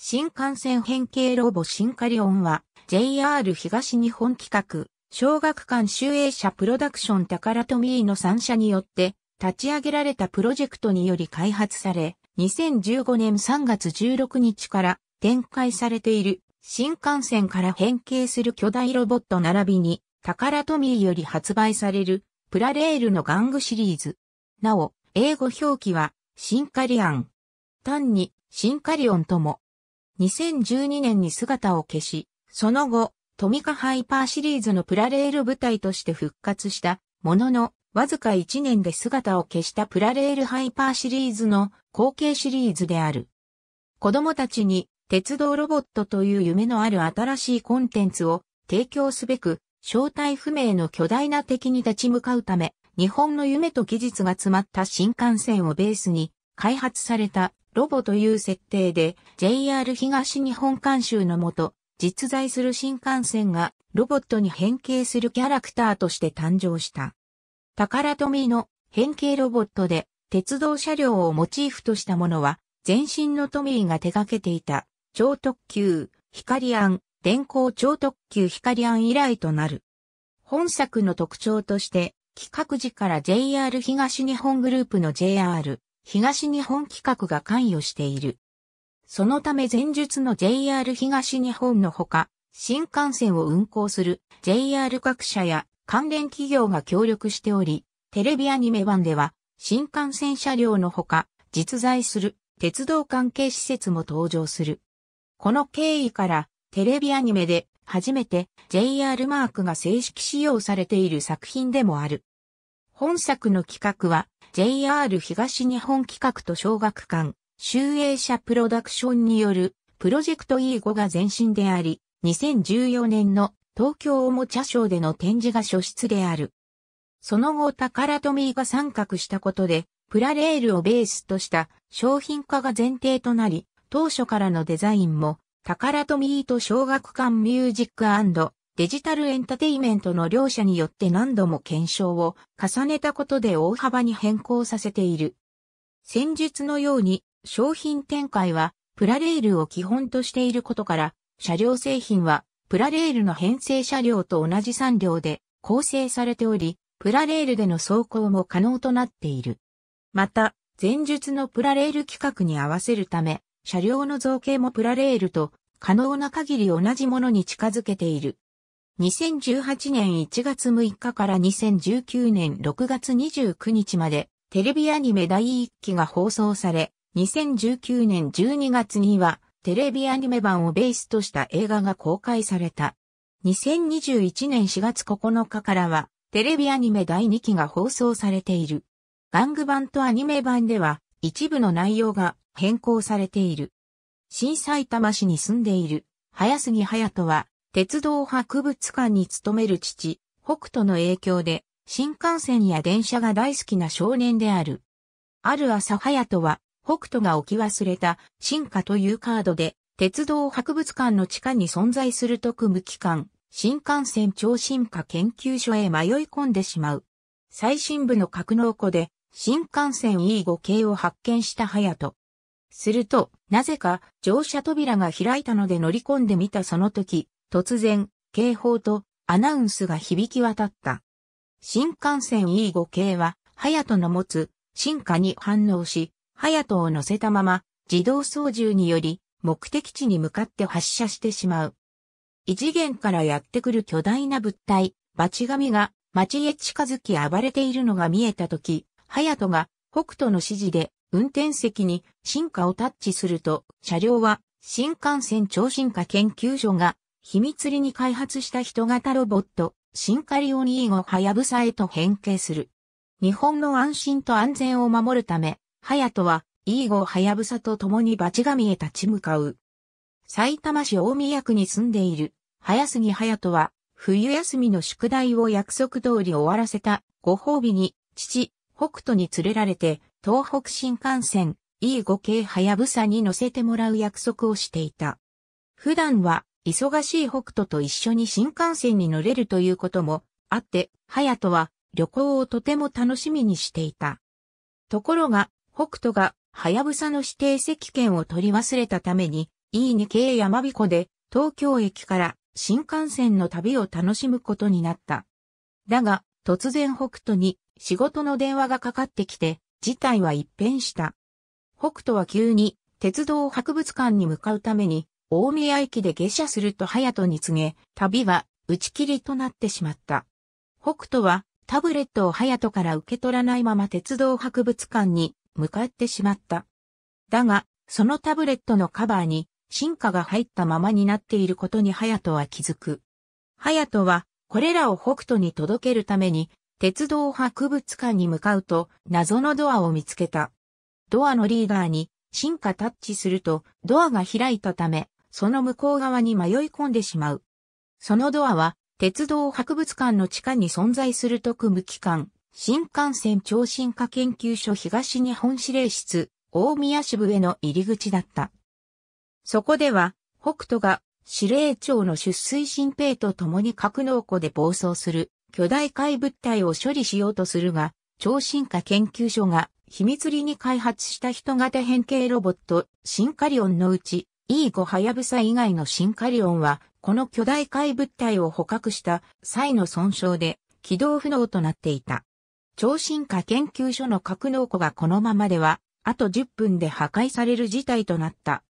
新幹線変形ロボシンカリオンは JR 東日本企画、小学館集英社プロダクションタカラトミーの3社によって立ち上げられたプロジェクトにより開発され、2015年3月16日から展開されている新幹線から変形する巨大ロボット並びにタカラトミーより発売されるプラレールの玩具シリーズ。なお、英語表記はシンカリアン。単にシンカリオンとも2012年に姿を消し、その後、トミカハイパーシリーズのプラレール部隊として復活したものの、わずか1年で姿を消したプラレールハイパーシリーズの後継シリーズである。子供たちに鉄道ロボットという夢のある新しいコンテンツを提供すべく、正体不明の巨大な敵に立ち向かうため、日本の夢と技術が詰まった新幹線をベースに、開発されたロボという設定で JR 東日本監修のもと実在する新幹線がロボットに変形するキャラクターとして誕生した。宝富の変形ロボットで鉄道車両をモチーフとしたものは前身のトミーが手掛けていた超特急光ン電光超特急光ン以来となる。本作の特徴として企画時から JR 東日本グループの JR 東日本企画が関与している。そのため前述の JR 東日本のほか、新幹線を運行する JR 各社や関連企業が協力しており、テレビアニメ版では新幹線車両のほか、実在する鉄道関係施設も登場する。この経緯からテレビアニメで初めて JR マークが正式使用されている作品でもある。本作の企画は JR 東日本企画と小学館、集英社プロダクションによるプロジェクト E5 が前身であり、2014年の東京おもちゃショーでの展示が初出である。その後タカラトミーが参画したことで、プラレールをベースとした商品化が前提となり、当初からのデザインも、タカラトミーと小学館ミュージックデジタルエンタテイメントの両者によって何度も検証を重ねたことで大幅に変更させている。先述のように商品展開はプラレールを基本としていることから、車両製品はプラレールの編成車両と同じ産量で構成されており、プラレールでの走行も可能となっている。また、前述のプラレール規格に合わせるため、車両の造形もプラレールと可能な限り同じものに近づけている。2018年1月6日から2019年6月29日までテレビアニメ第1期が放送され、2019年12月にはテレビアニメ版をベースとした映画が公開された。2021年4月9日からはテレビアニメ第2期が放送されている。玩具版とアニメ版では一部の内容が変更されている。新埼玉市に住んでいる、早杉隼人は鉄道博物館に勤める父、北斗の影響で、新幹線や電車が大好きな少年である。ある朝早とは、北斗が置き忘れた、進化というカードで、鉄道博物館の地下に存在する特務機関、新幹線超進化研究所へ迷い込んでしまう。最新部の格納庫で、新幹線 E5 系を発見した隼人。すると、なぜか乗車扉が開いたので乗り込んでみたその時、突然、警報とアナウンスが響き渡った。新幹線 E5 系は、ハヤトの持つ進化に反応し、ハヤトを乗せたまま自動操縦により目的地に向かって発射してしまう。異次元からやってくる巨大な物体、バチガミが街へ近づき暴れているのが見えたとき、ハヤトが北斗の指示で運転席に進化をタッチすると、車両は新幹線超進化研究所が秘密裏に開発した人型ロボット、シンカリオニー5ハヤブサへと変形する。日本の安心と安全を守るため、ハヤトは、イーゴハヤブサと共にバチ見へ立ち向かう。埼玉市大宮区に住んでいる、早杉ヤトは、冬休みの宿題を約束通り終わらせた、ご褒美に、父、北斗に連れられて、東北新幹線、E5 系はやぶさに乗せてもらう約束をしていた。普段は、忙しい北斗と一緒に新幹線に乗れるということもあって、隼人は旅行をとても楽しみにしていた。ところが、北斗が、はやぶさの指定席券を取り忘れたために、E2 k やまびこで、東京駅から新幹線の旅を楽しむことになった。だが、突然北斗に仕事の電話がかかってきて、事態は一変した。北斗は急に鉄道博物館に向かうために大宮駅で下車すると隼人に告げ、旅は打ち切りとなってしまった。北斗はタブレットを隼人から受け取らないまま鉄道博物館に向かってしまった。だが、そのタブレットのカバーに進化が入ったままになっていることに隼人は気づく。隼人はこれらを北斗に届けるために鉄道博物館に向かうと謎のドアを見つけた。ドアのリーダーに進化タッチするとドアが開いたためその向こう側に迷い込んでしまう。そのドアは、鉄道博物館の地下に存在する特務機関、新幹線超進化研究所東日本指令室、大宮支部への入り口だった。そこでは、北斗が司令長の出水新兵と共に格納庫で暴走する巨大怪物体を処理しようとするが、超進化研究所が秘密裏に開発した人型変形ロボット、シンカリオンのうち、E5 はやぶさ以外のシンカリオンは、この巨大怪物体を捕獲した際の損傷で起動不能となっていた。超進化研究所の格納庫がこのままでは、あと10分で破壊される事態となった。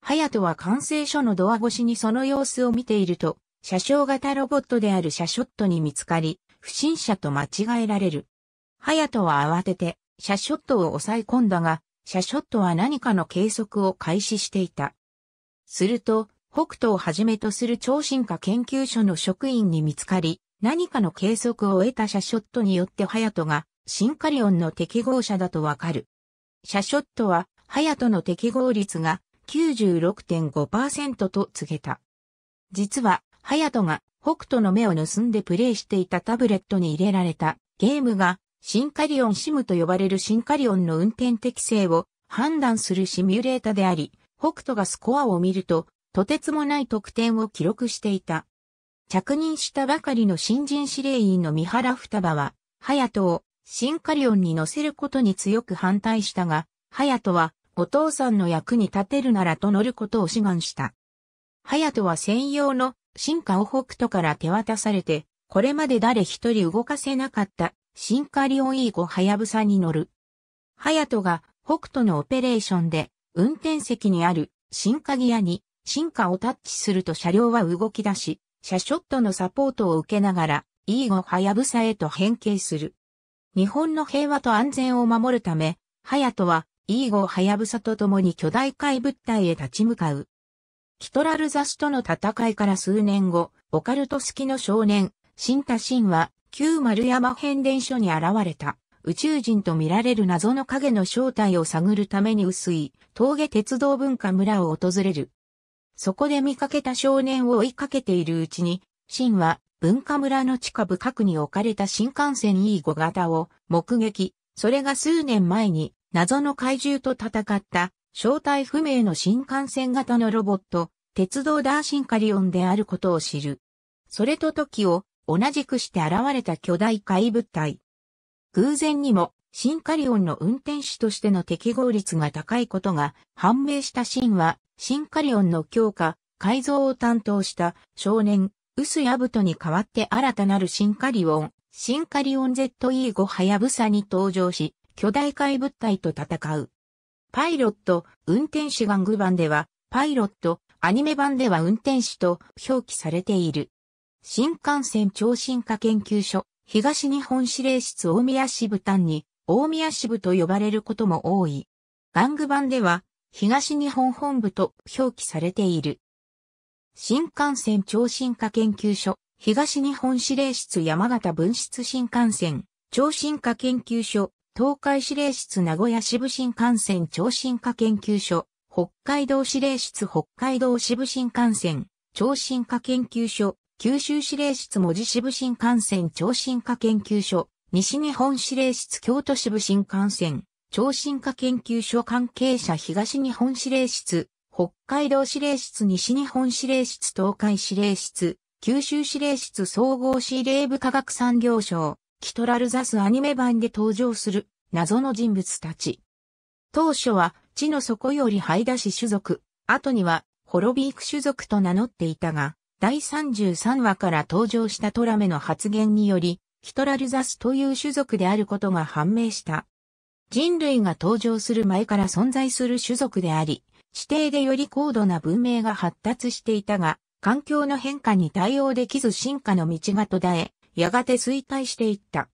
ハヤトは完成所のドア越しにその様子を見ていると、車掌型ロボットである車ショットに見つかり、不審者と間違えられる。ハヤトは慌てて、車ショットを抑え込んだが、車ショットは何かの計測を開始していた。すると、北斗をはじめとする超進化研究所の職員に見つかり、何かの計測を得たシャショットによってハヤトがシンカリオンの適合者だとわかる。シャショットはハヤトの適合率が96.5%と告げた。実は、ハヤトが北斗の目を盗んでプレイしていたタブレットに入れられたゲームがシンカリオンシムと呼ばれるシンカリオンの運転適性を判断するシミュレータであり、北斗がスコアを見ると、とてつもない得点を記録していた。着任したばかりの新人司令員の三原双葉は、隼人をシンカリオンに乗せることに強く反対したが、隼人はお父さんの役に立てるならと乗ることを志願した。隼人は専用のシンカを北斗から手渡されて、これまで誰一人動かせなかったシンカリオン E5 ハヤブサに乗る。隼人が北斗のオペレーションで運転席にある進化ギアに進化をタッチすると車両は動き出し、車ショットのサポートを受けながら、E5 はやぶさへと変形する。日本の平和と安全を守るため、ハヤトは E5 はやぶさと共に巨大怪物体へ立ち向かう。キトラルザスとの戦いから数年後、オカルト好きの少年、シンタシンは、旧丸山変電所に現れた。宇宙人と見られる謎の影の正体を探るために薄い峠鉄道文化村を訪れる。そこで見かけた少年を追いかけているうちに、シンは文化村の地下部角に置かれた新幹線 E5 型を目撃、それが数年前に謎の怪獣と戦った正体不明の新幹線型のロボット、鉄道ダーシンカリオンであることを知る。それと時を同じくして現れた巨大怪物体。偶然にもシンカリオンの運転手としての適合率が高いことが判明したシンは、シンカリオンの強化、改造を担当した少年、ウスヤブトに代わって新たなるシンカリオン、シンカリオン ZE5 ハヤブサに登場し、巨大怪物体と戦う。パイロット、運転手玩具版では、パイロット、アニメ版では運転手と表記されている。新幹線超進化研究所、東日本指令室大宮支部単に、大宮支部と呼ばれることも多い。玩具版では、東日本本部と表記されている。新幹線超進化研究所、東日本指令室山形分室新幹線、超進化研究所、東海指令室名古屋支部新幹線超進化研究所、北海道指令室北海道支部新幹線、超進化研究所、九州指令室文字支部新幹線超進化研究所、西日本指令室京都支部新幹線、超進化研究所関係者東日本指令室、北海道指令室西日本指令室東海指令室、九州指令室総合指令部科学産業省、キトラルザスアニメ版で登場する謎の人物たち。当初は地の底より這い出し種族、後にはホロビーク種族と名乗っていたが、第33話から登場したトラメの発言により、ヒトラルザスという種族であることが判明した。人類が登場する前から存在する種族であり、地底でより高度な文明が発達していたが、環境の変化に対応できず進化の道が途絶え、やがて衰退していった。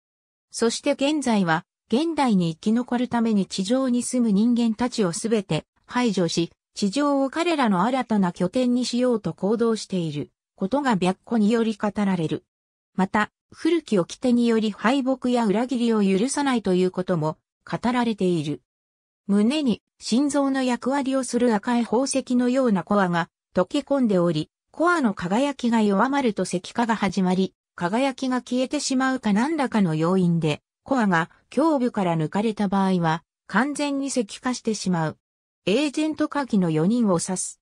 そして現在は、現代に生き残るために地上に住む人間たちをすべて排除し、地上を彼らの新たな拠点にしようと行動していることが白虎により語られる。また、古き掟により敗北や裏切りを許さないということも語られている。胸に心臓の役割をする赤い宝石のようなコアが溶け込んでおり、コアの輝きが弱まると石化が始まり、輝きが消えてしまうか何らかの要因で、コアが胸部から抜かれた場合は完全に石化してしまう。エージェント下記の4人を指す。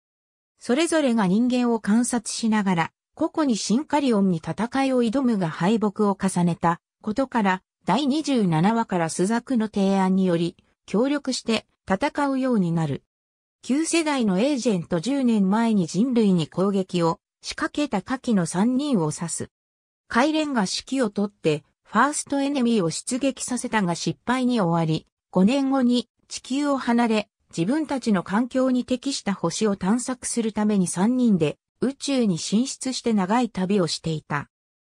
それぞれが人間を観察しながら、個々にシンカリオンに戦いを挑むが敗北を重ねたことから、第27話からスザクの提案により、協力して戦うようになる。旧世代のエージェント10年前に人類に攻撃を仕掛けた下記の3人を指す。カイレンが指揮を取って、ファーストエネミーを出撃させたが失敗に終わり、5年後に地球を離れ、自分たちの環境に適した星を探索するために3人で宇宙に進出して長い旅をしていた。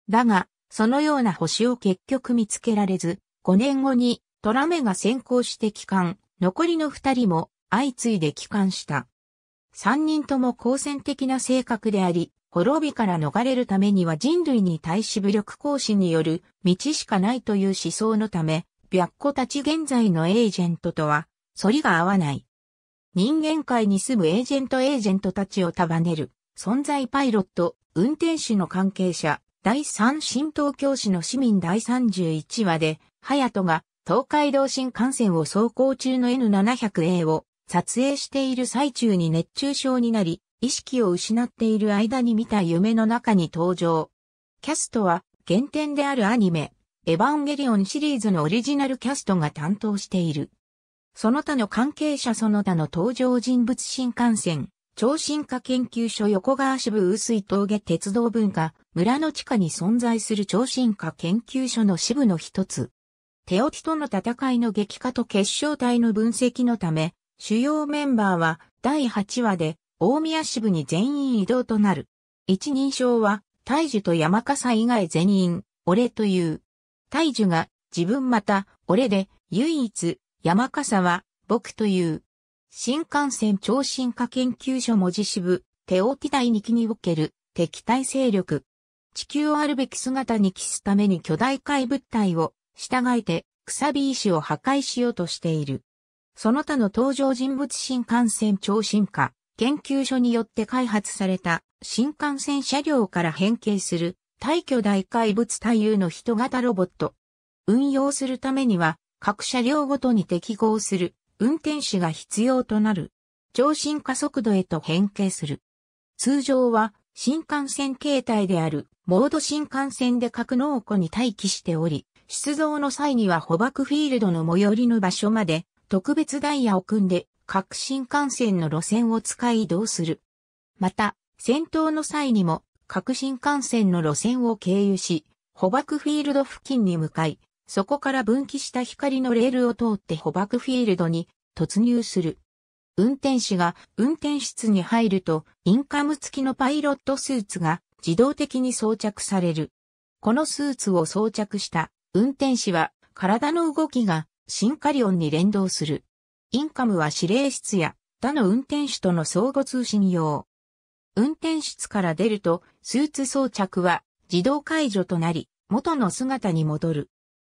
だが、そのような星を結局見つけられず、5年後にトラメが先行して帰還、残りの2人も相次いで帰還した。3人とも好戦的な性格であり、滅びから逃れるためには人類に対し武力行使による道しかないという思想のため、白子たち現在のエージェントとは、反りが合わない。人間界に住むエージェントエージェントたちを束ねる、存在パイロット、運転手の関係者、第3新東京市の市民第31話で、隼人が東海道新幹線を走行中の N700A を撮影している最中に熱中症になり、意識を失っている間に見た夢の中に登場。キャストは原点であるアニメ、エヴァンゲリオンシリーズのオリジナルキャストが担当している。その他の関係者その他の登場人物新幹線、超進化研究所横川支部薄い峠鉄道文化、村の地下に存在する超進化研究所の支部の一つ。テオティとの戦いの激化と決勝体の分析のため、主要メンバーは第8話で大宮支部に全員移動となる。一人称は、大樹と山笠以外全員、俺という。大樹が自分また、俺で、唯一、山笠は、僕という。新幹線超進化研究所文字支部、テオティに2における敵対勢力。地球をあるべき姿に帰すために巨大怪物体を、従えて、くさび石を破壊しようとしている。その他の登場人物新幹線超進化研究所によって開発された新幹線車両から変形する大巨大怪物対応の人型ロボット。運用するためには各車両ごとに適合する運転士が必要となる。超進化速度へと変形する。通常は新幹線形態であるモード新幹線で格納庫に待機しており、出動の際には捕獲フィールドの最寄りの場所まで特別ダイヤを組んで各新幹線の路線を使い移動する。また、戦闘の際にも各新幹線の路線を経由し、捕獲フィールド付近に向かい、そこから分岐した光のレールを通って捕獲フィールドに突入する。運転士が運転室に入ると、インカム付きのパイロットスーツが自動的に装着される。このスーツを装着した運転士は体の動きがシンカリオンに連動する。インカムは指令室や他の運転手との相互通信用。運転室から出るとスーツ装着は自動解除となり元の姿に戻る。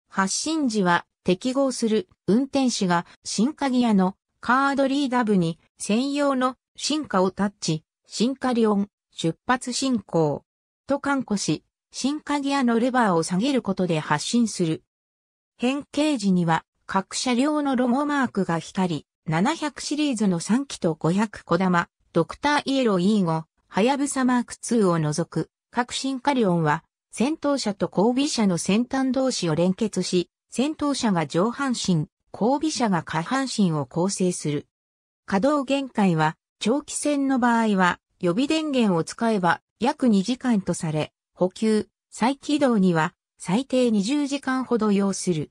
発進時は適合する運転士が進化ギアのカードリーダブに専用の進化をタッチ、進化リオン、出発進行と看護し、進化ギアのレバーを下げることで発進する。変形時には各車両のロゴマークが光り、700シリーズの3機と500小玉、ドクターイエロー E5、はやぶさマーク2を除く、各進化リオンは先頭車と後尾車の先端同士を連結し、先頭車が上半身、後尾車が下半身を構成する。稼働限界は、長期戦の場合は、予備電源を使えば約2時間とされ、補給、再起動には最低20時間ほど要する。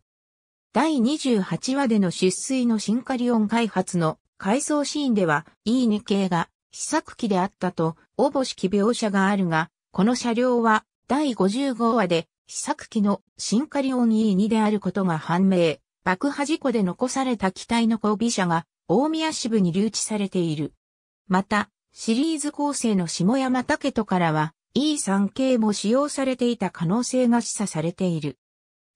第28話での出水のシンカリオン開発の改装シーンでは、E2 系が試作機であったと、おぼしき描写があるが、この車両は第55話で、試作機のシンカリオン E2 であることが判明、爆破事故で残された機体の後尾車が、大宮支部に留置されている。また、シリーズ構成の下山武人からは、E3 系も使用されていた可能性が示唆されている。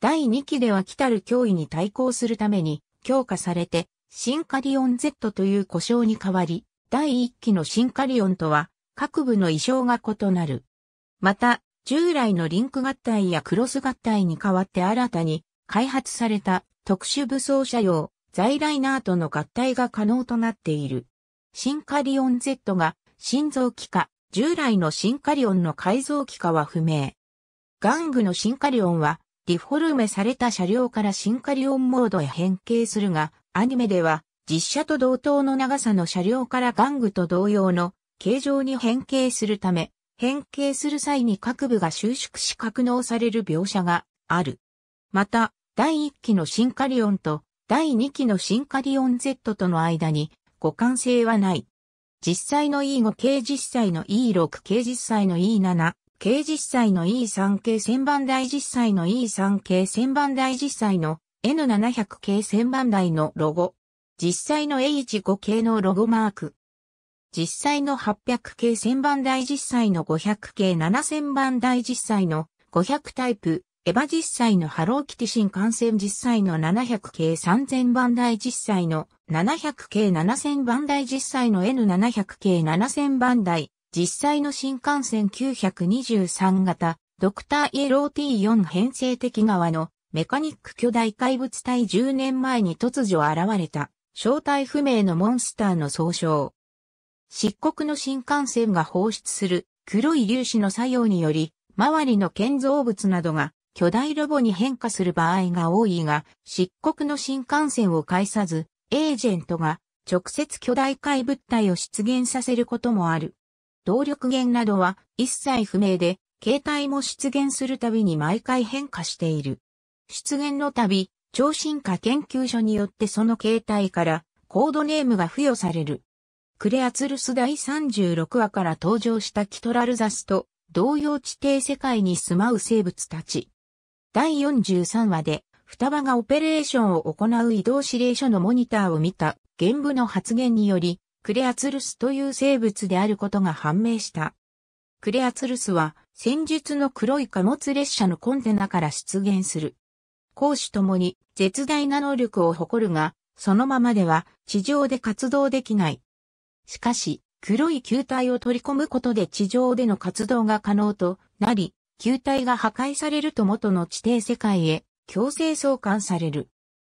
第2期では来たる脅威に対抗するために強化されて、シンカリオン Z という故障に変わり、第1期のシンカリオンとは各部の意匠が異なる。また、従来のリンク合体やクロス合体に代わって新たに開発された特殊武装車用在ライナーとの合体が可能となっている。シンカリオン Z が心臓機か、従来のシンカリオンの改造機かは不明。玩具のシンカリオンは、ディフォルメされた車両からシンカリオンモードへ変形するが、アニメでは実車と同等の長さの車両から玩具と同様の形状に変形するため、変形する際に各部が収縮し格納される描写がある。また、第1期のシンカリオンと第2期のシンカリオン Z との間に互換性はない。実際の E5 系実際の E6 系実際の E7 系実際の E3 系旋盤台実際の E3 系旋盤台実際の N700 系旋盤台のロゴ。実際の H5 系のロゴマーク。実際の800系1000番台実際の500系7000番台実際の500タイプ、エヴァ実際のハローキティ新幹線実際の700系3000番台実際の700系7000番台実際の N700 系7000番台実際の新幹線923型ドクターイエロー T4 編成的側のメカニック巨大怪物体10年前に突如現れた正体不明のモンスターの総称。漆黒の新幹線が放出する黒い粒子の作用により、周りの建造物などが巨大ロボに変化する場合が多いが、漆黒の新幹線を介さず、エージェントが直接巨大怪物体を出現させることもある。動力源などは一切不明で、形態も出現するたびに毎回変化している。出現のたび、超進化研究所によってその形態からコードネームが付与される。クレアツルス第36話から登場したキトラルザスと同様地底世界に住まう生物たち。第43話で双葉がオペレーションを行う移動指令所のモニターを見た原部の発言によりクレアツルスという生物であることが判明した。クレアツルスは戦術の黒い貨物列車のコンテナから出現する。公守ともに絶大な能力を誇るが、そのままでは地上で活動できないしかし、黒い球体を取り込むことで地上での活動が可能となり、球体が破壊されると元の地底世界へ強制送還される。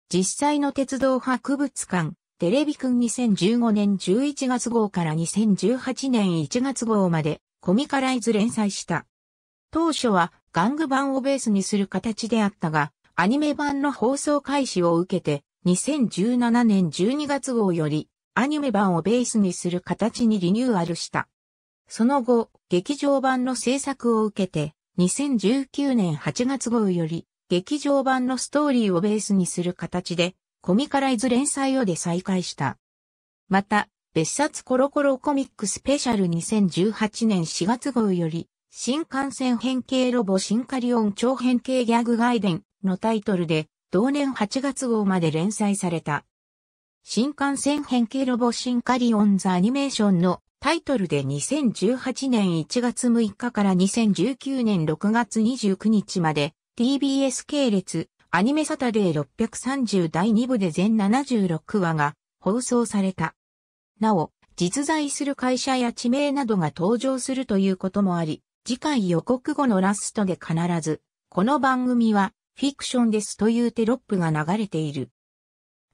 実際の鉄道博物館、テレビくん2015年11月号から2018年1月号までコミカライズ連載した。当初は玩具版をベースにする形であったが、アニメ版の放送開始を受けて2017年12月号よりアニメ版をベースにする形にリニューアルした。その後、劇場版の制作を受けて、2019年8月号より、劇場版のストーリーをベースにする形で、コミカライズ連載をで再開した。また、別冊コロコロコミックスペシャル2018年4月号より、新幹線変形ロボシンカリオン超変形ギャグ外伝のタイトルで、同年8月号まで連載された。新幹線変形ロボシンカリオンズアニメーションのタイトルで2018年1月6日から2019年6月29日まで TBS 系列アニメサタデー630第2部で全76話が放送された。なお、実在する会社や地名などが登場するということもあり、次回予告後のラストで必ず、この番組はフィクションですというテロップが流れている。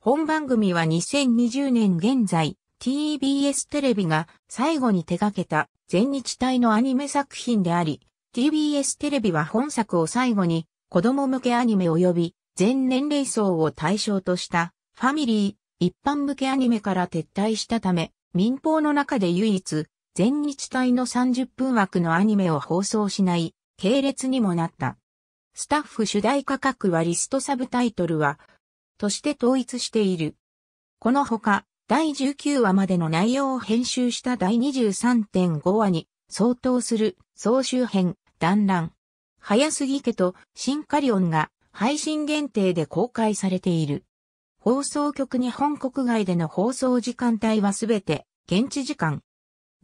本番組は2020年現在、TBS テレビが最後に手掛けた全日体のアニメ作品であり、TBS テレビは本作を最後に子供向けアニメ及び全年齢層を対象としたファミリー、一般向けアニメから撤退したため、民放の中で唯一、全日体の30分枠のアニメを放送しない系列にもなった。スタッフ主題価格はリストサブタイトルはとして統一している。このほか、第19話までの内容を編集した第23.5話に相当する総集編、団乱。早早杉家とシンカリオンが配信限定で公開されている。放送局日本国外での放送時間帯はすべて現地時間。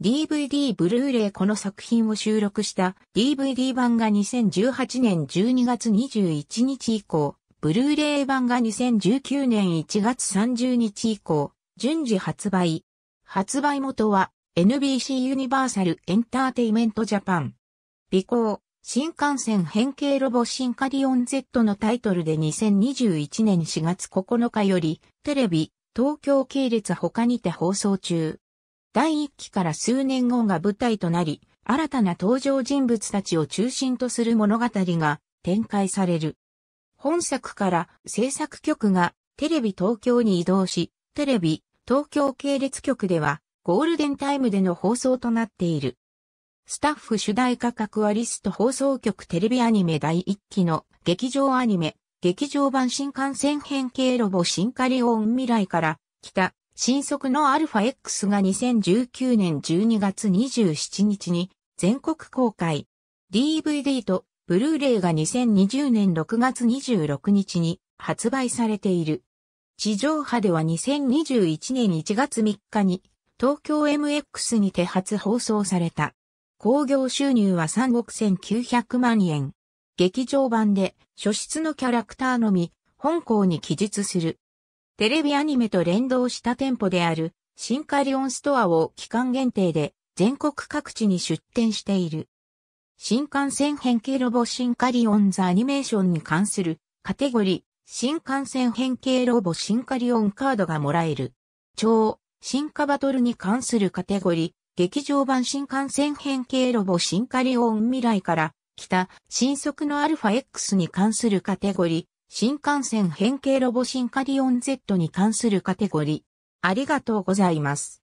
DVD ブルーレイこの作品を収録した DVD 版が2018年12月21日以降、ブルーレイ版が2019年1月30日以降、順次発売。発売元は NBC ユニバーサルエンターテイメントジャパン。美行、新幹線変形ロボシンカリオン Z のタイトルで2021年4月9日より、テレビ、東京系列他にて放送中。第1期から数年後が舞台となり、新たな登場人物たちを中心とする物語が展開される。本作から制作局がテレビ東京に移動し、テレビ東京系列局ではゴールデンタイムでの放送となっている。スタッフ主題歌格はリスト放送局テレビアニメ第1期の劇場アニメ、劇場版新幹線変形ロボシンカリオン未来から来た新速のアルファ X が2019年12月27日に全国公開。DVD とブルーレイが2020年6月26日に発売されている。地上波では2021年1月3日に東京 MX にて初放送された。興行収入は3億1900万円。劇場版で初出のキャラクターのみ本校に記述する。テレビアニメと連動した店舗であるシンカリオンストアを期間限定で全国各地に出展している。新幹線変形ロボシンカリオンザアニメーションに関するカテゴリー、新幹線変形ロボシンカリオンカードがもらえる。超、進化バトルに関するカテゴリー、劇場版新幹線変形ロボシンカリオン未来から来た新速の αX に関するカテゴリー、新幹線変形ロボシンカリオン Z に関するカテゴリー。ありがとうございます。